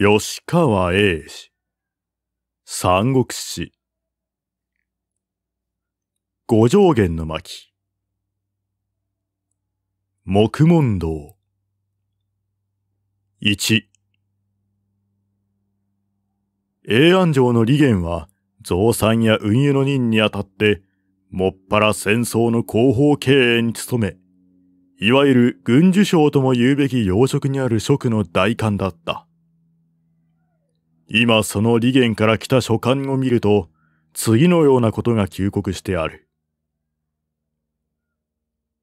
吉川英氏三国志五条原の巻木門道一永安城の利元は増産や運輸の任にあたってもっぱら戦争の広報経営に努めいわゆる軍需省とも言うべき要職にある職の大官だった。今その理言から来た書簡を見ると、次のようなことが急告してある。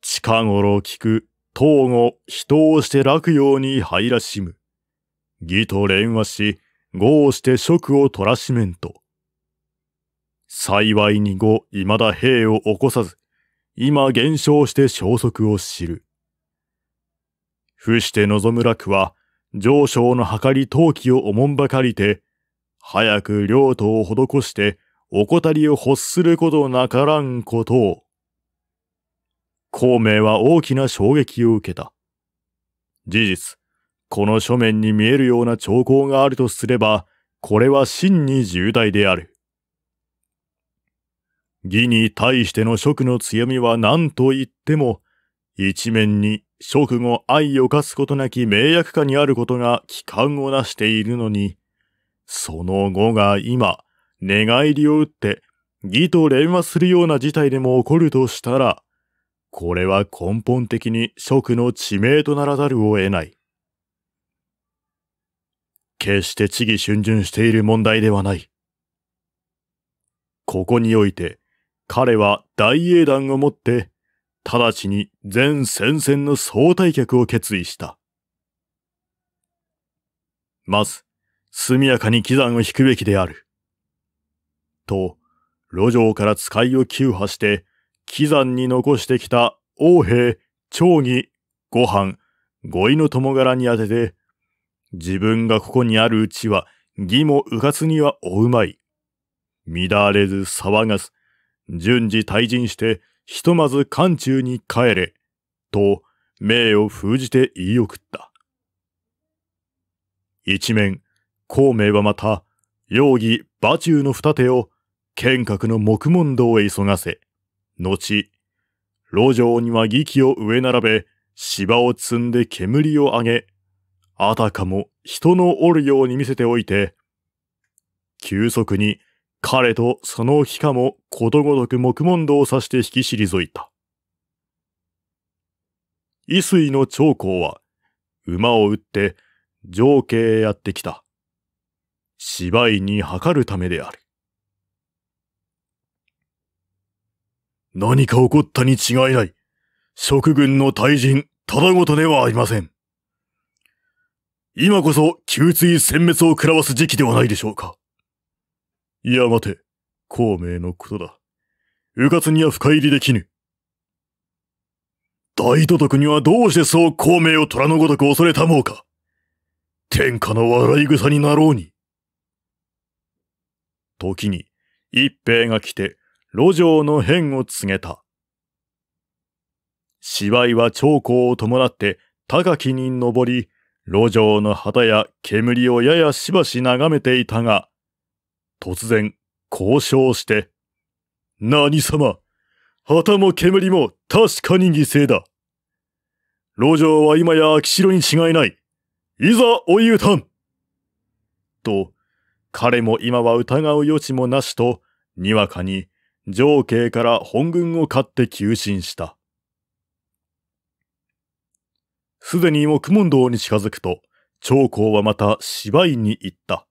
近頃聞く、東後、人をして楽ように入らしむ。義と連和し、をして職を取らしめんと。幸いに後、未だ兵を起こさず、今減少して消息を知る。伏して望む楽は、上昇の計り陶器をおもんばかりて、早く領土を施して、怠りを欲することなからんことを。孔明は大きな衝撃を受けた。事実、この書面に見えるような兆候があるとすれば、これは真に重大である。義に対しての職の強みは何と言っても、一面に諸君を愛を犯すことなき名役下にあることが帰還をなしているのに、その後が今、寝返りを打って、義と連和するような事態でも起こるとしたら、これは根本的に食の致命とならざるを得ない。決して地義逡巡している問題ではない。ここにおいて、彼は大英断をもって直ちに全戦線の総退却を決意した。まず、速やかに祈山を引くべきである。と、路上から使いを急破して、祈山に残してきた王兵、長義、ご飯、五位の友柄に当てて、自分がここにあるうちは、義も迂かにはおうまい。乱れず騒がず、順次退陣してひとまず漢中に帰れ、と命を封じて言い送った。一面、孔明はまた、容疑馬中の二手を、剣閣の木門堂へ急がせ、後、路上には儀器を植え並べ、芝を積んで煙を上げ、あたかも人のおるように見せておいて、急速に彼とその機かもことごとく黙問道を指して引き退いた。伊水の長江は、馬を打って、情景へやってきた。芝居に測るためである。何か起こったに違いない。職軍の大陣、ただごとではありません。今こそ、給水殲滅を食らわす時期ではないでしょうか。やがて、孔明のことだ。迂闊には深入りできぬ。大都督にはどうしてそう孔明を虎のごとく恐れたもうか。天下の笑い草になろうに。時に、一兵が来て、路上の変を告げた。芝居は長江を伴って高きに登り、路上の旗や煙をややしばし眺めていたが、突然、交渉して、何様、旗も煙も確かに犠牲だ。路上は今や秋城に違いない。いざおゆうたんと、彼も今は疑う余地もなしと、にわかに上景から本軍を買って急進した。すでに木門堂に近づくと、長江はまた芝居に行った。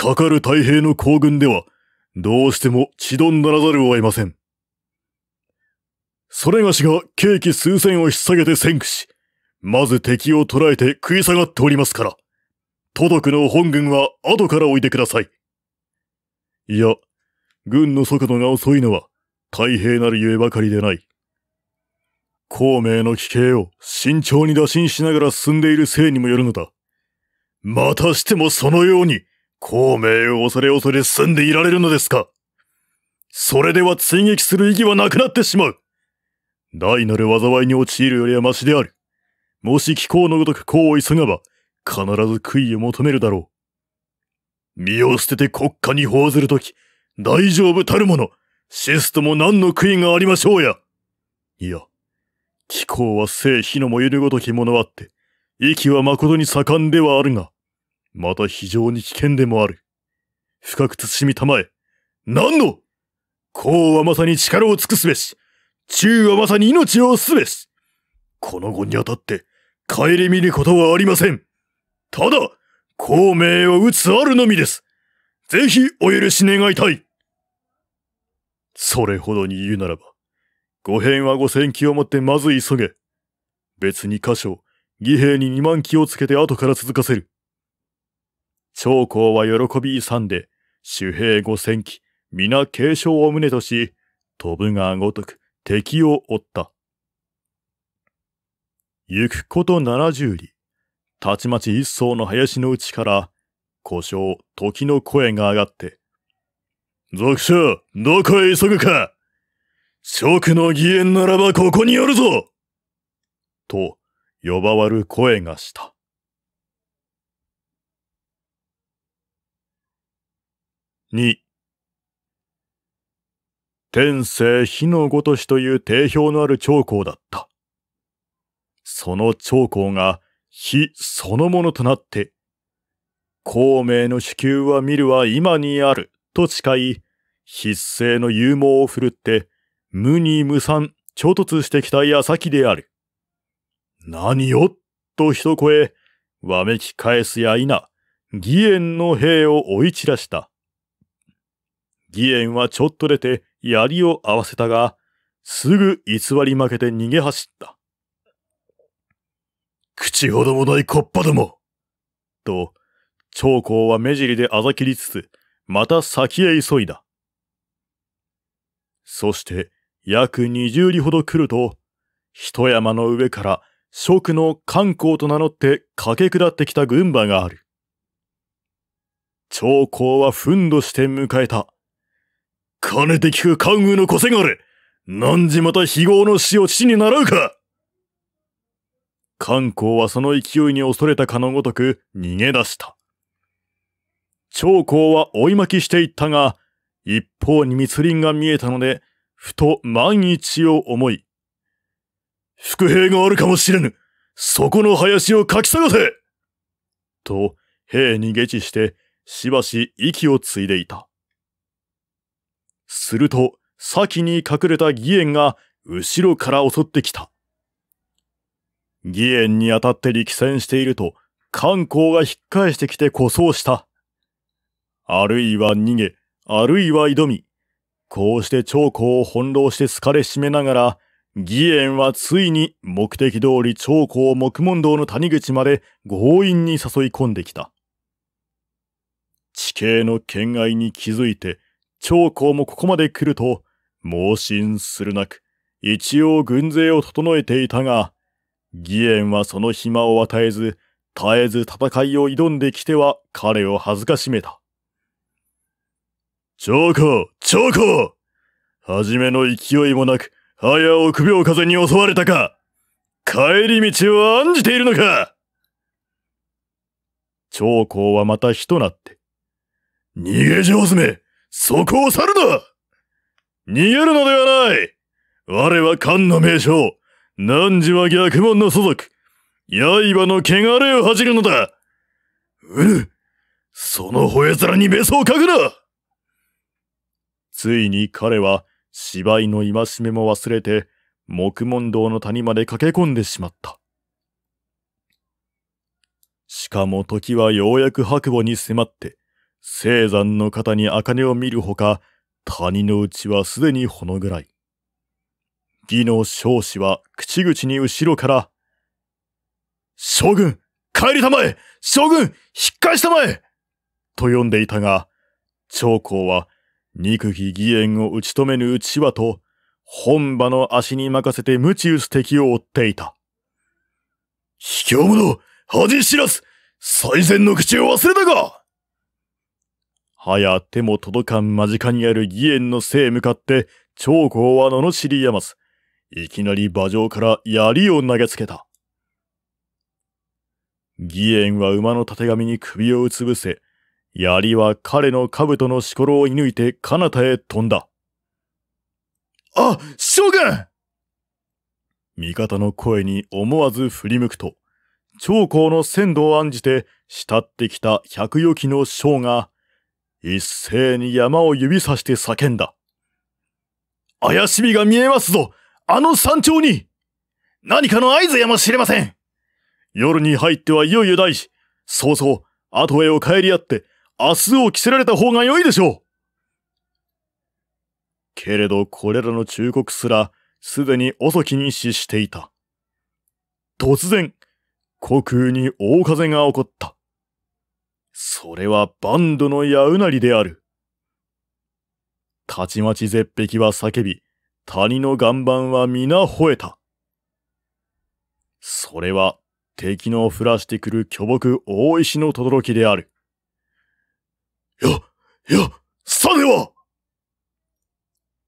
かかる太平の行軍では、どうしても血どんならざるを得ません。それがしが景気数千を引っ提げて先駆し、まず敵を捕らえて食い下がっておりますから、都督の本軍は後からおいでください。いや、軍の速度が遅いのは、太平なるゆえばかりでない。孔明の危険を慎重に打診しながら進んでいるせいにもよるのだ。またしてもそのように、孔明を恐れ恐れ住んでいられるのですかそれでは追撃する意義はなくなってしまう大なる災いに陥るよりはましである。もし気候のごとく功を急がば、必ず悔いを求めるだろう。身を捨てて国家に報ずるとき、大丈夫たるもの、シスとも何の悔いがありましょうや。いや、気候は生火のもゆるごときものあって、息は誠に盛んではあるが、また非常に危険でもある。深く慎みたまえ。何の功はまさに力を尽くすべし。忠はまさに命をすべし。この後にあたって、帰り見ることはありません。ただ、孔明を打つあるのみです。ぜひお許し願いたい。それほどに言うならば、五辺は五千気をもってまず急げ。別に箇所、義兵に二万気をつけて後から続かせる。長江は喜び勇んで、守兵五千騎、皆継承を旨とし、飛ぶがごとく敵を追った。行くこと七十里、たちまち一層の林の内から、故障、時の声が上がって、俗将、どこへ急ぐか職の義援ならばここによるぞと、呼ばわる声がした。2天聖火のごとしという定評のある長江だった。その長江が火そのものとなって、孔明の子宮は見るは今にあると誓い、必世の勇猛を振るって、無に無産、衝突してきた矢先である。何よと一声、わめき返すや否、義援の兵を追い散らした。義援はちょっと出て槍を合わせたが、すぐ偽り負けて逃げ走った。口ほどもないこっぱどもと、長江は目尻であざきりつつ、また先へ急いだ。そして、約二十里ほど来ると、一山の上から、食の観光と名乗って駆け下ってきた軍馬がある。長江は憤怒して迎えた。金で聞く関羽の個性がれ何時また非業の死を父に習うか関公はその勢いに恐れたかのごとく逃げ出した。長江は追い巻きしていったが、一方に密林が見えたので、ふと万一を思い。伏兵があるかもしれぬそこの林をかき探せと、兵に下地して、しばし息を継いでいた。すると、先に隠れた義援が後ろから襲ってきた。義援に当たって力戦していると、観光が引っ返してきて故障した。あるいは逃げ、あるいは挑み、こうして長江を翻弄して疲れしめながら、義援はついに目的通り長江木門堂の谷口まで強引に誘い込んできた。地形の見外に気づいて、長江もここまで来ると、盲信するなく、一応軍勢を整えていたが、義援はその暇を与えず、絶えず戦いを挑んできては彼を恥ずかしめた。長江、長江はじめの勢いもなく、早臆病風に襲われたか帰り道を案じているのか長江はまた人なって。逃げ上手めそこを去るな逃げるのではない我は漢の名将、汝は逆門の祖族、刃の汚れを恥じるのだうぬその吠え面に別荘を書くなついに彼は芝居の戒めも忘れて、木門堂の谷まで駆け込んでしまった。しかも時はようやく白母に迫って、青山の肩に茜を見るほか、谷の内はすでにほの暗い。義の少子は口々に後ろから、将軍帰りたまえ将軍引っ返したまえと呼んでいたが、長江は憎き義援を打ち止めぬうちはと、本場の足に任せて無知打つ敵を追っていた。卑怯者恥知らず最善の口を忘れたかはや手も届かん間近にある義援の背へ向かって、長江は罵りやます。いきなり馬上から槍を投げつけた。義援は馬のたてがみに首をうつぶせ、槍は彼の兜のしころを射抜いて彼方へ飛んだ。あ、将軍味方の声に思わず振り向くと、長江の鮮度を案じて、慕ってきた百余機の将が、一斉に山を指さして叫んだ。怪しみが見えますぞあの山頂に何かの合図やもしれません夜に入ってはいよいよ大事。そうそう、後へを帰り合って、明日を着せられた方が良いでしょうけれどこれらの忠告すら、すでに遅きに死していた。突然、虚空に大風が起こった。それはバンドのヤウなりである。たちまち絶壁は叫び、谷の岩盤は皆吠えた。それは敵の降らしてくる巨木大石の轟きである。や、や、さでは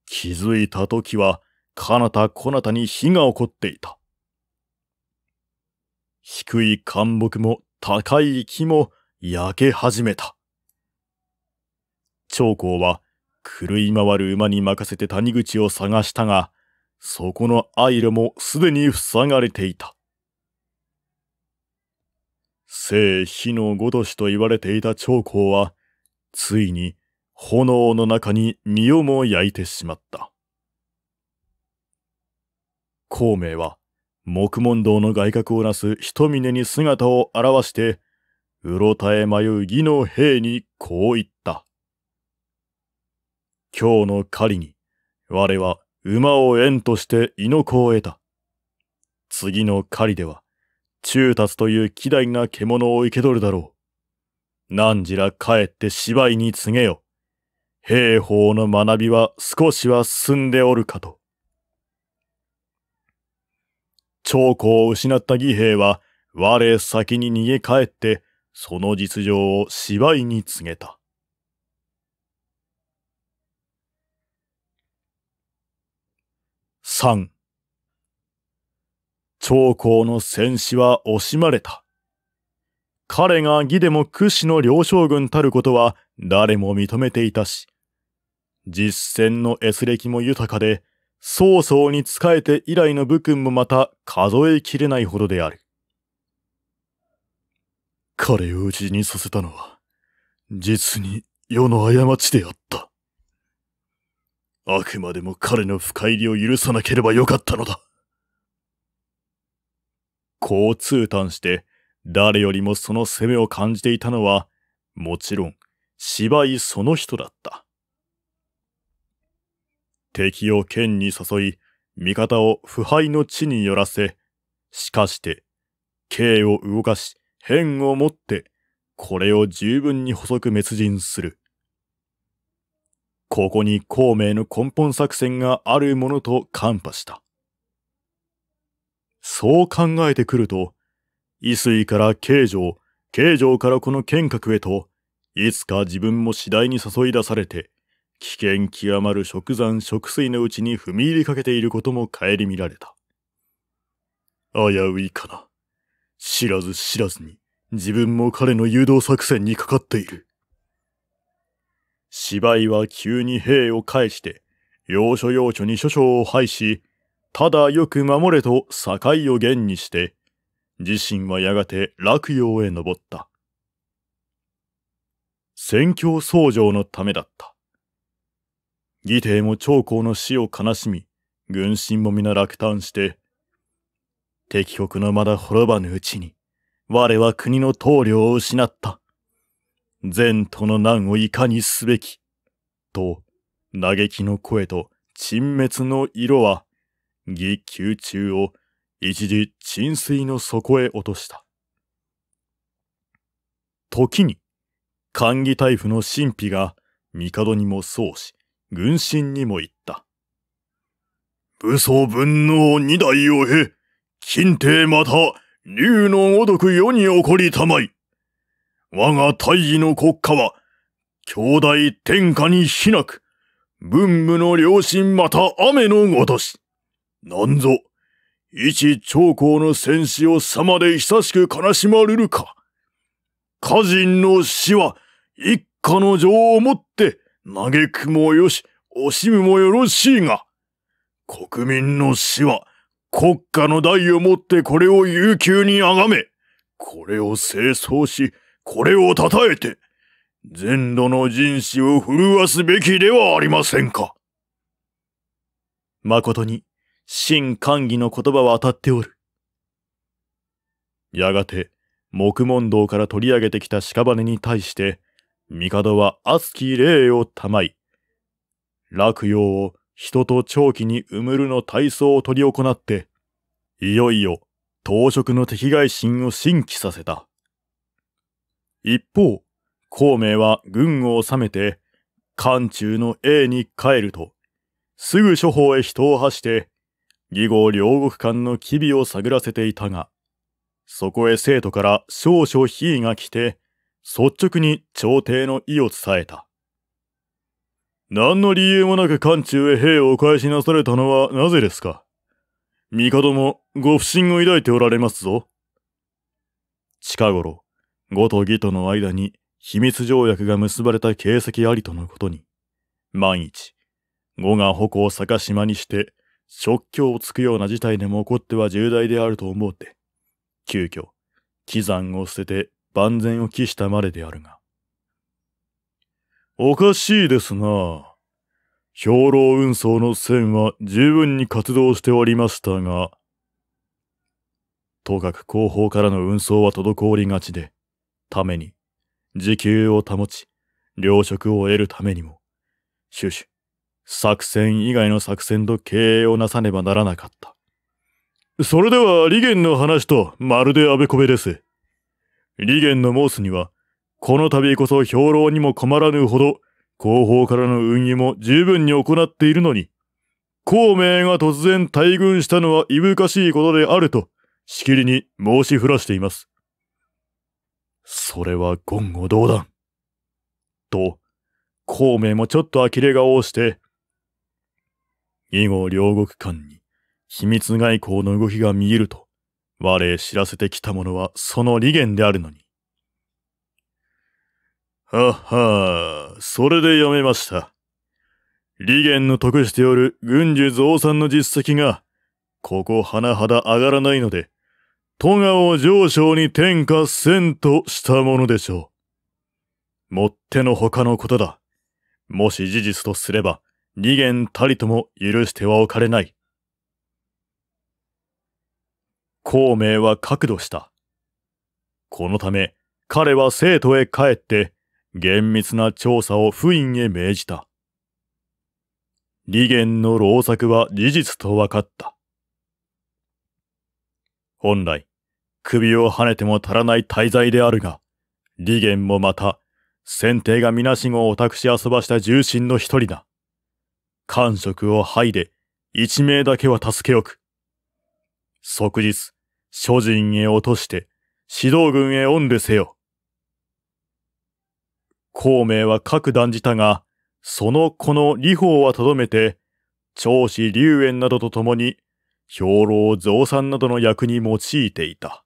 気づいた時は、かなたこなたに火が起こっていた。低い灌木も高い木も焼け始めた。長江は狂い回る馬に任せて谷口を探したが、そこのアイルもすでに塞がれていた。聖火のごとしと言われていた長江は、ついに炎の中に身をも焼いてしまった。孔明は、木門堂の外郭をなす一峰に姿を現して、うろたえ迷う義の兵にこう言った。今日の狩りに、我は馬を縁として猪子を得た。次の狩りでは、中達という奇大な獣を生け取るだろう。何時ら帰って芝居に告げよ。兵法の学びは少しは進んでおるかと。長江を失った義兵は、我先に逃げ帰ってその実情を芝居に告げた。三、長江の戦死は惜しまれた。彼が義でも屈指の両将軍たることは誰も認めていたし、実戦の閲歴も豊かで、曹操に仕えて以来の武君もまた数えきれないほどである。彼を死にさせたのは、実に世の過ちであった。あくまでも彼の深入りを許さなければよかったのだ。こう痛嘆して、誰よりもその責めを感じていたのは、もちろん、芝居その人だった。敵を剣に誘い、味方を腐敗の地に寄らせ、しかして、刑を動かし、変をもって、これを十分に細く滅人する。ここに孔明の根本作戦があるものと看破した。そう考えてくると、伊水から京城、京城からこの剣閣へと、いつか自分も次第に誘い出されて、危険極まる食山食水のうちに踏み入りかけていることも顧みられた。危ういかな。知らず知らずに自分も彼の誘導作戦にかかっている。芝居は急に兵を返して、要所要所に諸将を配し、ただよく守れと境を弦にして、自身はやがて洛陽へ登った。戦況相乗のためだった。義帝も長江の死を悲しみ、軍心も皆落胆して、敵国のまだ滅ばぬうちに、我は国の棟梁を失った。前途の難をいかにすべき。と、嘆きの声と沈滅の色は、義宮中を一時沈水の底へ落とした。時に、管理大夫の神秘が、帝にもそうし、軍神にも言った。武装分の二代を経、金帝また、竜のごとく世に起こりたまい。我が大義の国家は、兄弟天下にひなく、文武の良心また雨のごとし。なんぞ、一長江の戦士を様で久しく悲しまれるか。家人の死は、一家の情をもって、嘆くもよし、惜しむもよろしいが、国民の死は、国家の代をもってこれを悠久に崇め、これを清掃し、これを称えて、全土の人士を震わすべきではありませんか。誠に、真寛義の言葉は当たっておる。やがて、木門堂から取り上げてきた屍に対して、帝は熱き霊を賜い、落葉を人と長期に埋むるの体操を執り行って、いよいよ当職の敵外心を新規させた。一方、孔明は軍を治めて、漢中の A に帰ると、すぐ諸方へ人を発して、義後両国間の機微を探らせていたが、そこへ生徒から少々非が来て、率直に朝廷の意を伝えた。何の理由もなく漢中へ兵をお返しなされたのはなぜですか帝もご不信を抱いておられますぞ。近頃、呉と義との間に秘密条約が結ばれた形跡ありとのことに、万一、呉が矛を逆島にして、即興をつくような事態でも起こっては重大であると思うて、急遽、祈山を捨てて万全を期したまでであるが。おかしいですな。兵糧運送の線は十分に活動しておりましたが、とかく後方からの運送は滞りがちで、ために、時給を保ち、糧食を得るためにも、種々、作戦以外の作戦と経営をなさねばならなかった。それでは、利元の話とまるであべこべです。利元の申すには、この度こそ兵糧にも困らぬほど、後方からの運輸も十分に行っているのに、孔明が突然大軍したのはいぶかしいことであると、しきりに申しふらしています。それは言語道断。と、孔明もちょっと呆れ顔をして、以後両国間に秘密外交の動きが見えると、我知らせてきた者はその利言であるのに。あはー、それでやめました。利元の得しておる軍需増産の実績が、ここ甚だ上がらないので、戸川を上昇に転嫁せんとしたものでしょう。もってのほかのことだ。もし事実とすれば、利元たりとも許してはおかれない。孔明は角度した。このため、彼は生徒へ帰って、厳密な調査を封院へ命じた。李元の老作は事実と分かった。本来、首を跳ねても足らない滞在であるが、李元もまた、先帝がみなしごをし遊ばした重臣の一人だ。官職を剥いで、一命だけは助けおく。即日、諸人へ落として、指導軍へ恩でせよ。孔明は各断じたが、その子の李法はとどめて、長子龍炎などと共に、兵糧増産などの役に用いていた。